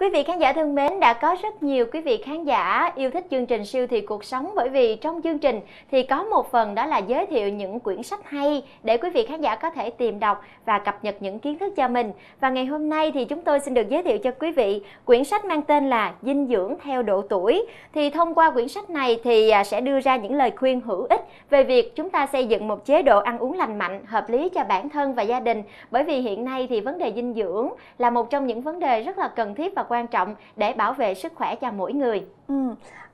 Quý vị khán giả thân mến, đã có rất nhiều quý vị khán giả yêu thích chương trình siêu thị cuộc sống bởi vì trong chương trình thì có một phần đó là giới thiệu những quyển sách hay để quý vị khán giả có thể tìm đọc và cập nhật những kiến thức cho mình. Và ngày hôm nay thì chúng tôi xin được giới thiệu cho quý vị quyển sách mang tên là Dinh dưỡng theo độ tuổi. Thì thông qua quyển sách này thì à, sẽ đưa ra những lời khuyên hữu ích về việc chúng ta xây dựng một chế độ ăn uống lành mạnh, hợp lý cho bản thân và gia đình. Bởi vì hiện nay thì vấn đề dinh dưỡng là một trong những vấn đề rất là cần thiết và quan trọng để bảo vệ sức khỏe cho mỗi người. Ừ.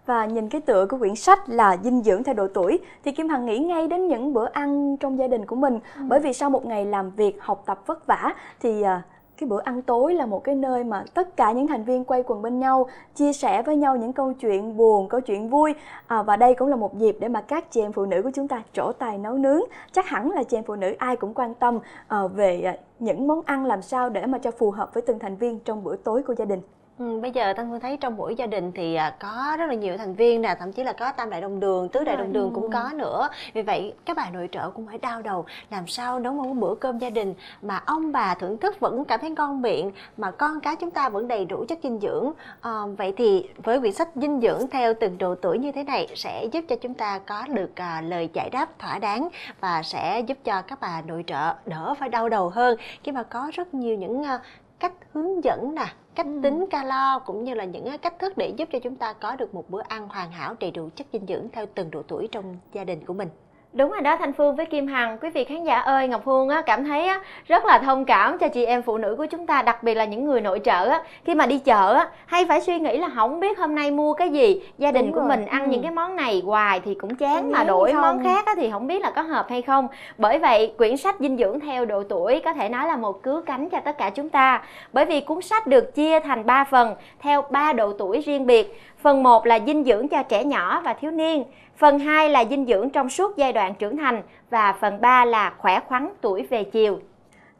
Và nhìn cái tựa của quyển sách là dinh dưỡng theo độ tuổi thì Kim Hằng nghĩ ngay đến những bữa ăn trong gia đình của mình ừ. bởi vì sau một ngày làm việc, học tập vất vả thì à, cái bữa ăn tối là một cái nơi mà tất cả những thành viên quay quần bên nhau chia sẻ với nhau những câu chuyện buồn câu chuyện vui à, và đây cũng là một dịp để mà các chị em phụ nữ của chúng ta trổ tài nấu nướng chắc hẳn là chị em phụ nữ ai cũng quan tâm à, về à, những món ăn làm sao để mà cho phù hợp với từng thành viên trong bữa tối của gia đình Ừ, bây giờ tân Phương thấy trong mỗi gia đình thì à, có rất là nhiều thành viên nè, thậm chí là có tam đại đồng đường, tứ đại đồng đường ừ. cũng có nữa. Vì vậy các bà nội trợ cũng phải đau đầu làm sao nấu một bữa cơm gia đình mà ông bà thưởng thức vẫn cảm thấy ngon miệng mà con cái chúng ta vẫn đầy đủ chất dinh dưỡng. À, vậy thì với quyển sách dinh dưỡng theo từng độ tuổi như thế này sẽ giúp cho chúng ta có được à, lời giải đáp thỏa đáng và sẽ giúp cho các bà nội trợ đỡ phải đau đầu hơn khi mà có rất nhiều những à, cách hướng dẫn nè cách ừ. tính calo cũng như là những ờ, cách thức để giúp cho chúng ta có được một bữa ăn hoàn hảo đầy đủ chất dinh dưỡng theo từng độ tuổi trong gia đình của mình Đúng rồi đó Thanh Phương với Kim Hằng Quý vị khán giả ơi Ngọc Phương á, cảm thấy á, rất là thông cảm cho chị em phụ nữ của chúng ta Đặc biệt là những người nội trợ á, Khi mà đi chợ á, hay phải suy nghĩ là không biết hôm nay mua cái gì Gia đình Đúng của rồi. mình ăn ừ. những cái món này hoài thì cũng chán Mà đổi không? món khác á, thì không biết là có hợp hay không Bởi vậy quyển sách dinh dưỡng theo độ tuổi Có thể nói là một cứu cánh cho tất cả chúng ta Bởi vì cuốn sách được chia thành 3 phần Theo 3 độ tuổi riêng biệt Phần 1 là dinh dưỡng cho trẻ nhỏ và thiếu niên phần 2 là dinh dưỡng trong suốt giai đoạn trưởng thành và phần 3 là khỏe khoắn tuổi về chiều.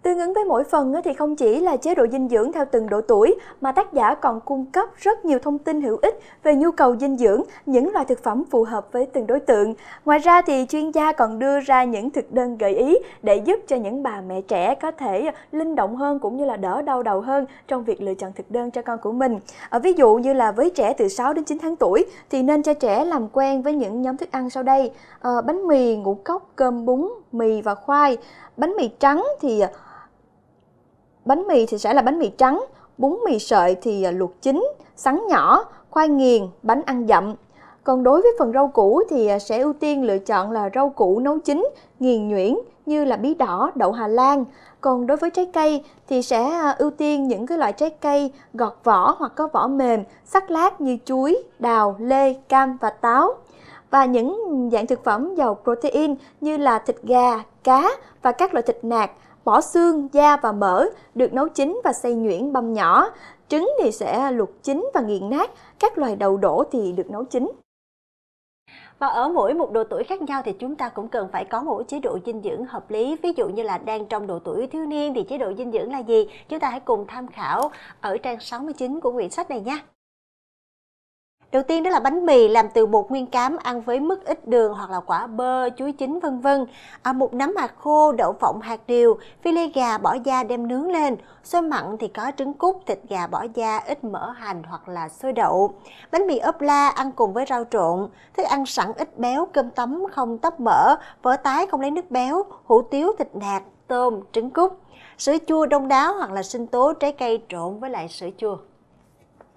Tương ứng với mỗi phần thì không chỉ là chế độ dinh dưỡng theo từng độ tuổi mà tác giả còn cung cấp rất nhiều thông tin hữu ích về nhu cầu dinh dưỡng, những loại thực phẩm phù hợp với từng đối tượng. Ngoài ra thì chuyên gia còn đưa ra những thực đơn gợi ý để giúp cho những bà mẹ trẻ có thể linh động hơn cũng như là đỡ đau đầu hơn trong việc lựa chọn thực đơn cho con của mình. Ở ví dụ như là với trẻ từ 6 đến 9 tháng tuổi thì nên cho trẻ làm quen với những nhóm thức ăn sau đây: à, bánh mì, ngũ cốc, cơm bún, mì và khoai, bánh mì trắng thì ờ, bánh mì thì sẽ là bánh mì trắng, bún mì sợi thì à, luộc chín, sắn nhỏ, khoai nghiền, bánh ăn dặm. Còn đối với phần rau củ thì à, sẽ ưu tiên lựa chọn là rau củ nấu chín, nghiền nhuyễn như là bí đỏ, đậu Hà Lan. Còn đối với trái cây thì sẽ à, ưu tiên những cái loại trái cây gọt vỏ hoặc có vỏ mềm, sắc lát như chuối, đào, lê, cam và táo. Và những dạng thực phẩm giàu protein như là thịt gà, cá và các loại thịt nạc bỏ xương, da và mỡ, được nấu chín và xay nhuyễn băm nhỏ. Trứng thì sẽ luộc chín và nghiền nát, các loài đậu đổ thì được nấu chín. Và ở mỗi một độ tuổi khác nhau thì chúng ta cũng cần phải có một chế độ dinh dưỡng hợp lý. Ví dụ như là đang trong độ tuổi thiếu niên thì chế độ dinh dưỡng là gì? Chúng ta hãy cùng tham khảo ở trang 69 của quyển sách này nha. Đầu tiên đó là bánh mì làm từ bột nguyên cám ăn với mức ít đường hoặc là quả bơ, chuối chín vân vân. À, một nắm hạt khô, đậu phộng hạt điều, phi lê gà bỏ da đem nướng lên. Xôi mặn thì có trứng cút, thịt gà bỏ da, ít mỡ hành hoặc là xôi đậu. Bánh mì ốp la ăn cùng với rau trộn. Thức ăn sẵn ít béo, cơm tấm không tấp mỡ, vỡ tái không lấy nước béo, hủ tiếu thịt nạc, tôm, trứng cút. Sữa chua đông đáo hoặc là sinh tố trái cây trộn với lại sữa chua.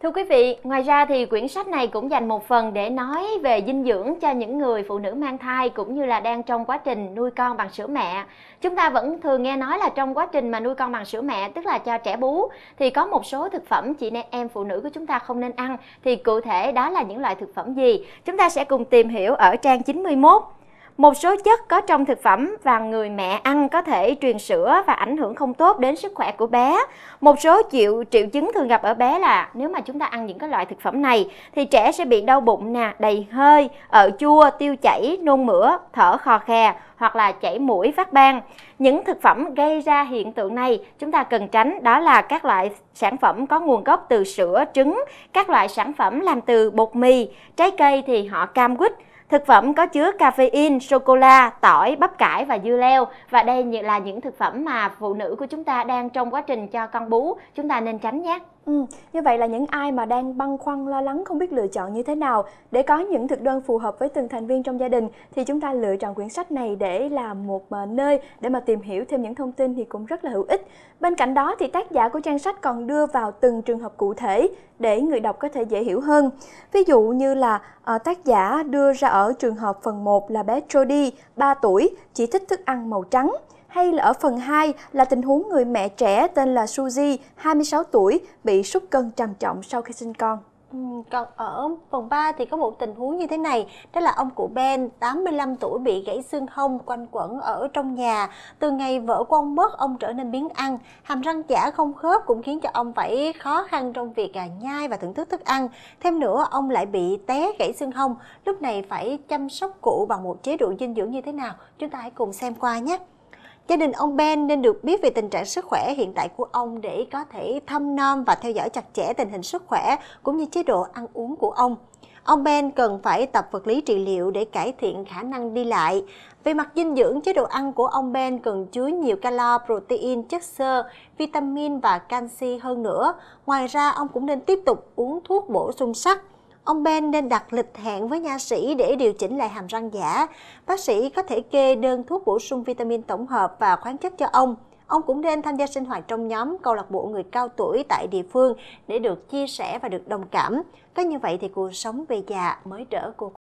Thưa quý vị, ngoài ra thì quyển sách này cũng dành một phần để nói về dinh dưỡng cho những người phụ nữ mang thai cũng như là đang trong quá trình nuôi con bằng sữa mẹ. Chúng ta vẫn thường nghe nói là trong quá trình mà nuôi con bằng sữa mẹ tức là cho trẻ bú thì có một số thực phẩm chị em phụ nữ của chúng ta không nên ăn thì cụ thể đó là những loại thực phẩm gì? Chúng ta sẽ cùng tìm hiểu ở trang 91 một số chất có trong thực phẩm và người mẹ ăn có thể truyền sữa và ảnh hưởng không tốt đến sức khỏe của bé. Một số triệu triệu chứng thường gặp ở bé là nếu mà chúng ta ăn những cái loại thực phẩm này thì trẻ sẽ bị đau bụng nè, đầy hơi, ở chua, tiêu chảy, nôn mửa, thở khò khè hoặc là chảy mũi phát ban. Những thực phẩm gây ra hiện tượng này chúng ta cần tránh đó là các loại sản phẩm có nguồn gốc từ sữa, trứng, các loại sản phẩm làm từ bột mì, trái cây thì họ cam quýt, Thực phẩm có chứa caffeine, sô-cô-la, tỏi, bắp cải và dưa leo. Và đây là những thực phẩm mà phụ nữ của chúng ta đang trong quá trình cho con bú, chúng ta nên tránh nhé. Ừ, như vậy là những ai mà đang băn khoăn lo lắng không biết lựa chọn như thế nào để có những thực đơn phù hợp với từng thành viên trong gia đình thì chúng ta lựa chọn quyển sách này để là một ờ, nơi để mà tìm hiểu thêm những thông tin thì cũng rất là hữu ích. Bên cạnh đó thì tác giả của trang sách còn đưa vào từng trường hợp cụ thể để người đọc có thể dễ hiểu hơn. Ví dụ như là ờ, tác giả đưa ra ở trường hợp phần 1 là bé Jody 3 tuổi chỉ thích thức ăn màu trắng hay là ở phần 2 là tình huống người mẹ trẻ tên là Suzy, 26 tuổi, bị sút cân trầm trọng sau khi sinh con. Ừ, còn ở phần 3 thì có một tình huống như thế này, đó là ông cụ Ben 85 tuổi bị gãy xương hông quanh quẩn ở trong nhà. Từ ngày vợ của ông mất, ông trở nên biến ăn, hàm răng giả không khớp cũng khiến cho ông phải khó khăn trong việc à, nhai và thưởng thức thức ăn. Thêm nữa, ông lại bị té gãy xương hông, lúc này phải chăm sóc cụ bằng một chế độ dinh dưỡng như thế nào? Chúng ta hãy cùng xem qua nhé. Gia đình ông Ben nên được biết về tình trạng sức khỏe hiện tại của ông để có thể thăm nom và theo dõi chặt chẽ tình hình sức khỏe cũng như chế độ ăn uống của ông. Ông Ben cần phải tập vật lý trị liệu để cải thiện khả năng đi lại. Về mặt dinh dưỡng, chế độ ăn của ông Ben cần chứa nhiều calo, protein, chất xơ, vitamin và canxi hơn nữa. Ngoài ra, ông cũng nên tiếp tục uống thuốc bổ sung sắt. Ông Ben nên đặt lịch hẹn với nha sĩ để điều chỉnh lại hàm răng giả. Bác sĩ có thể kê đơn thuốc bổ sung vitamin tổng hợp và khoáng chất cho ông. Ông cũng nên tham gia sinh hoạt trong nhóm câu lạc bộ người cao tuổi tại địa phương để được chia sẻ và được đồng cảm. Có như vậy thì cuộc sống về già mới trở cuộc.